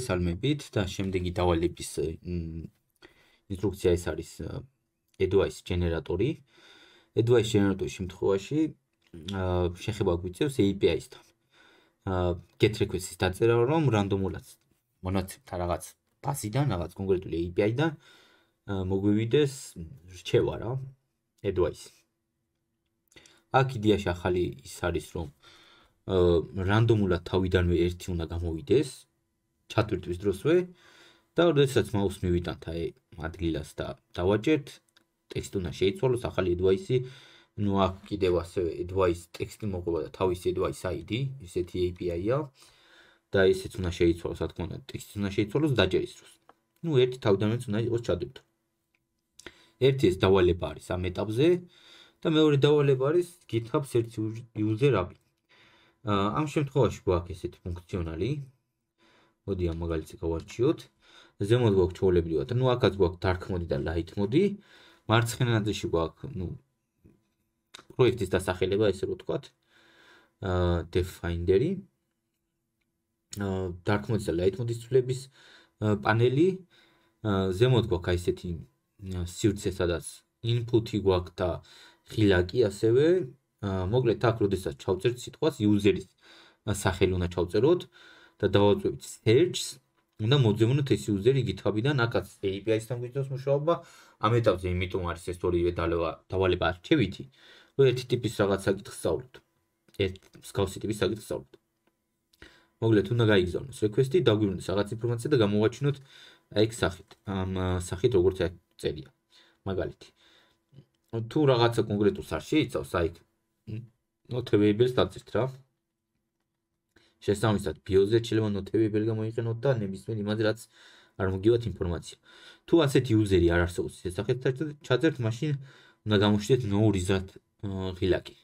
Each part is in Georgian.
დაგესალმებით და შემდეგი დავალების ინსტრუქცია ეს არის advice generator-ი. advice generator-ის შემთხვევაში შეხება გვიწევს API-სთან. get request-ის დაწერა, რომ რანდომულად მონაცემთან რაღაც ბაზიდან, რაღაც კონკრეტული API-დან მოგვივიდეს რჩევა რა advice. აქ იდეაში ახალი ის არის, რომ რანდომულად თავიდანვე ერთი უნდა გამოვიდეს, ჩატვირთვის დროსვე და როდესაც მაუს მივიტანთ აი ადგილას და დავაჭერთ ტექსტი უნდა შეიცვალოს ახალი ედვაისი ნუ აქ კიდევ ასე ედვაის ტექსტი მოყვება და თავის ედვაის ID ისეთი API-ა და ისეც უნდა შეიცვალოს რა თქმა უნდა ტექსტი უნდა შეიცვალოს დაჭერის დროს ნუ ერთ თავდამენს უნდა იყოს ჩატვირთვა ერთი ეს დავალება არის ამ ეტაპზე და მეორე დავალება არის GitHub Search User API ა ამ შემთხვევაში გვაქვს ესეთი ფუნქციონალი მოდი ამ მაგალითს გავარჩიოთ. ზემოთ გვაქვს ჩოლებლივად. ნუ აქაც გვაქვს dark mode და light mode. მარცხენა ნაწილში გვაქვს ნუ პროექტის დასახელება, ესე რომ თქვათ. აა definer-ი. აა dark mode და light mode-ის ცვლების პანელი. აა ზემოთ გვაქვს აი ესეთი სივრცე, სადაც input-ი გვაქვს და ღილაკი ასევე. აა მოკლედ აქ როდესაც ჩავწერთ სიტყვას user-ის სახელი უნდა ჩავწეროთ. აა და დავაწვევით search-ს, უნდა მოძებნოთ ეს user-ი GitHub-დან, აკაც API-სთან გვიწევს მუშაობა. ამ ეტაპზე იმიტომ არის ეს ორივე დავალება, დავალება archive-ითი, რომ ერთი ტიპის რაღაცა გითხსავთ. ერთ მსგავსი ტიპის აგითხსავთ. მოგლეთ უნდა გაიგზავნოს request-ი, დაგვიბრუნდეს რაღაც ინფორმაცია და გამოვაჩინოთ აიქ სახით. ამ სახით როგორც აი წერია. მაგალითი. თუ რაღაცა კონკრეტულს არ შეიცავს, აიქ notable-ს დაწერთ რა. შესაბამისად ბიოზე შეიძლება ნოტებიებელი გამოიყენოთ და ნებისმიერ იმაზე რაც არ მოგივათ ინფორმაცია. თუ ასეთ იუზერი არ არსებობს შესახეთ ჩაძერთ მაშინ უნდა გამოშვით ნოურიზად ღილაკი.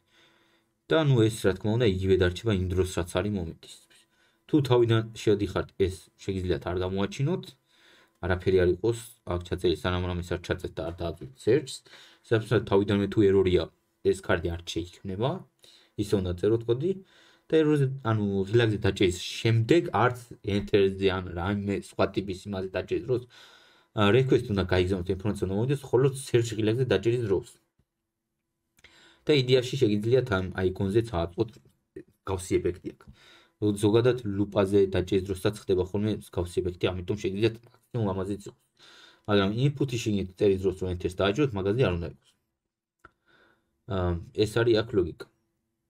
და ნუ ეს რა თქმა უნდა იგივე დარჩება იმ დროს რაც არის მომენტის. თუ თავიდან შედიხართ ეს შეგიძლიათ არ გამოაჩინოთ არაფერი არ იყოს აქ ჩაწერი სანამ რამის არ ჩაწერთ და არ დააგვი სერჩს საბჭოთა თავიდანვე თუ ერორია ეს კარდი არ შეიქმნება ისე უნდა წეროთ კოდი და როზე ანუ ღილაკზე დაჭერის შემდეგ არც ინტერესზე ან რაიმე სხვა ტიპის იმაზე დაჭერის დროს request უნდა გაიგზავნოთ ინფორმაცია მომდის ხოლო search ღილაკზე დაჭერის დროს და იდეაში შეგიძლია თან აიკონზე წააწყოთ გავსი ეფექტი აქ ზოგადად ლუპაზე დაჭერის დროსაც ხდება ხოლმე გავსი ეფექტი ამიტომ შეგიძლიათ მაქსიმუმ ამაზეც იყოს მაგრამ ინფუტი შეგიძლიათ წერის დროს რომ ინტერეს დააჭიროთ მაგაზე არ უნდა იყოს ა ეს არის აქ ლოგიკა